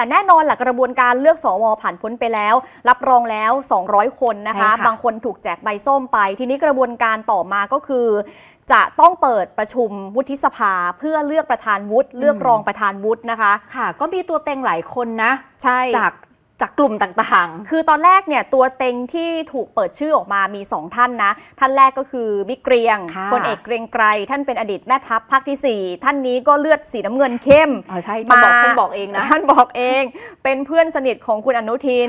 แต่แน่นอนหลักกระบวนการเลือกสวผ่านพ้นไปแล้ว รับรองแล้ว 200 คนนะคะบางคนถูกแจกใบส้มไป ทีนี้กระบวนการต่อมาก็คือ จะต้องเปิดประชุมวุฒิสภาเพื่อเลือกประธานวุฒิเลือกรองประธานวุฒินะคะค่ะก็มีตัวเต็งหลายคนนะ ใช่จากจากกลุ่มต่างๆ คือตอนแรกเนี่ยตัวเต็งที่ถูกเปิดชื่อออกมามี 2 ท่านนะ ท่านแรกก็คือมิเกรียง คนเอกเกรียงไกรท่านเป็นอดีตแม่ทัพภาคที่ 4 ท่านนี้ก็เลือดสีน้ำเงินเข้มใช่่าบอกท่านบอกเองนะท่านบอกเองเป็นเพื่อนสนิทของคุณอนุทิน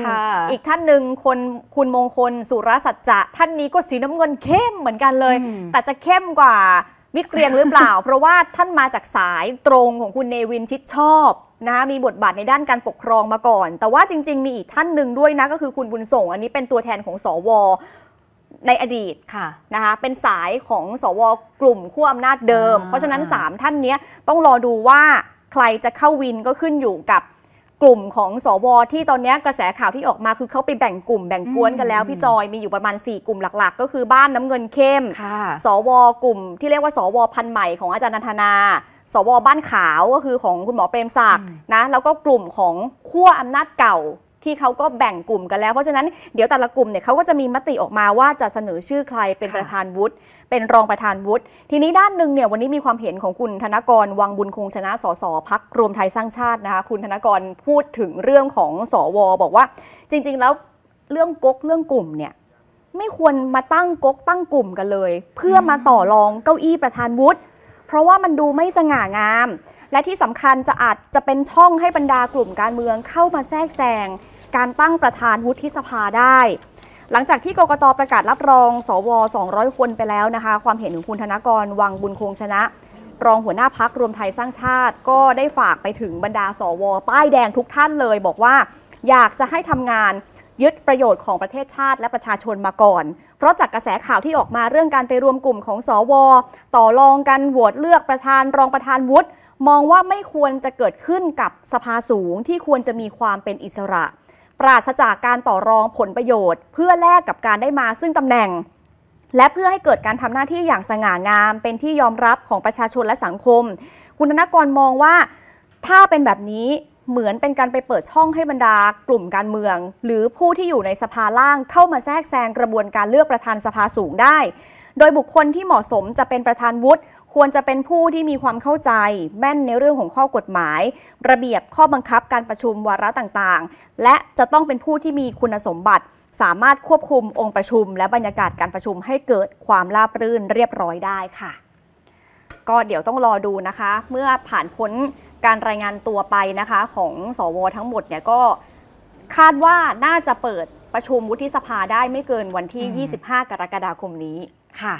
อีกท่านหนึ่งคนคุณมงคลสุรสัจจะท่านนี้ก็สีน้ำเงินเข้มเหมือนกันเลย แต่จะเข้มกว่าวิกเกรียงหรือเปล่า เพราะว่าท่านมาจากสายตรงของคุณเนวินชิดชอบนะคะ มีบทบาทในด้านการปกครองมาก่อน แต่ว่าจริงๆมีอีกท่านหนึ่งด้วยนะ ก็คือคุณบุญส่ง อันนี้เป็นตัวแทนของสวในอดีตค่ะนะคะ เป็นสายของสวกลุ่มขั้วอำนาจเดิม เพราะฉะนั้น 3 ท่านนี้ต้องรอดูว่าใครจะเข้าวินก็ขึ้นอยู่กับกลุ่มของสวที่ตอนนี้กระแสข่าวที่ออกมาคือเขาไปแบ่งกลุ่มแบ่งกวนกันแล้วพี่จอยมีอยู่ประมาณ4กลุ่มหลักๆก็คือบ้านน้ำเงินเข้มสวกลุ่ม ที่เรียกว่าสว พันใหม่ของอาจารย์นันทนา สวบ้านขาวก็คือของคุณหมอเปรมศักดิ์นะแล้วก็กลุ่มของขั้วอำนาจเก่าที่เขาก็แบ่งกลุ่มกันแล้วเพราะฉะนั้นเดี๋ยวแต่ละกลุ่มเนี่ยเขาก็จะมีมติออกมาว่าจะเสนอชื่อใครเป็นประธานวุฒิเป็นรองประธานวุฒิทีนี้ด้านหนึ่งเนี่ยวันนี้มีความเห็นของคุณธนกรวังบุญคงชนะสสพักรวมไทยสร้างชาตินะคะ คุณธนกรพูดถึงเรื่องของสอวอบอกว่า จริงๆ แล้วเรื่องก๊กเรื่องกลุ่มเนี่ยไม่ควรมาตั้งก๊กตั้งกลุ่มกันเลย เพื่อมาต่อรองเก้าอี้ประธานวุฒิเพราะว่ามันดูไม่สง่างาม และที่สำคัญจะอาจจะเป็นช่องให้บรรดากลุ่มการเมืองเข้ามาแทรกแซงการตั้งประธานวุฒิสภาได้ หลังจากที่กกตประกาศรับรอง สว200 คนไปแล้วนะคะ ความเห็นของคุณธนกร วังบุญคงชนะ รองหัวหน้าพักรวมไทยสร้างชาติ ก็ได้ฝากไปถึงบรรดาสวป้ายแดงทุกท่านเลย บอกว่าอยากจะให้ทำงานยึดประโยชน์ของประเทศชาติและประชาชนมาก่อน เพราะจากกระแสข่าวที่ออกมาเรื่องการไปรวมกลุ่มของสอวอต่อรองกันโหวตเลือกประธานรองประธานวุฒิมองว่าไม่ควรจะเกิดขึ้นกับสภาสูงที่ควรจะมีความเป็นอิสระปราศจากการต่อรองผลประโยชน์ เพื่อแลกกับการได้มาซึ่งตำแหน่ง และเพื่อให้เกิดการทำหน้าที่อย่างสง่างาม เป็นที่ยอมรับของประชาชนและสังคม คุณธนกรมองว่าถ้าเป็นแบบนี้เหมือนเป็นการไปเปิดช่องให้บรรดากลุ่มการเมือง หรือผู้ที่อยู่ในสภาล่างเข้ามาแทรกแซงกระบวนการเลือกประธานสภาสูงได้ โดยบุคคลที่เหมาะสมจะเป็นประธานวุฒิควรจะเป็นผู้ที่มีความเข้าใจ แม่นในเรื่องของข้อกฎหมาย ระเบียบข้อบังคับการประชุมวาระต่างๆ และจะต้องเป็นผู้ที่มีคุณสมบัติ สามารถควบคุมองค์ประชุม และบรรยากาศการประชุมให้เกิดความราบรื่นเรียบร้อยได้ค่ะ ก็เดี๋ยวต้องรอดูนะคะ เมื่อผ่านพ้นการรายงานตัวไปนะคะของสวทั้งหมดเนี่ยก็คาดว่าน่าจะเปิดประชุมวุฒิสภาได้ไม่เกินวันที่ 25 กรกฎาคมนี้ค่ะ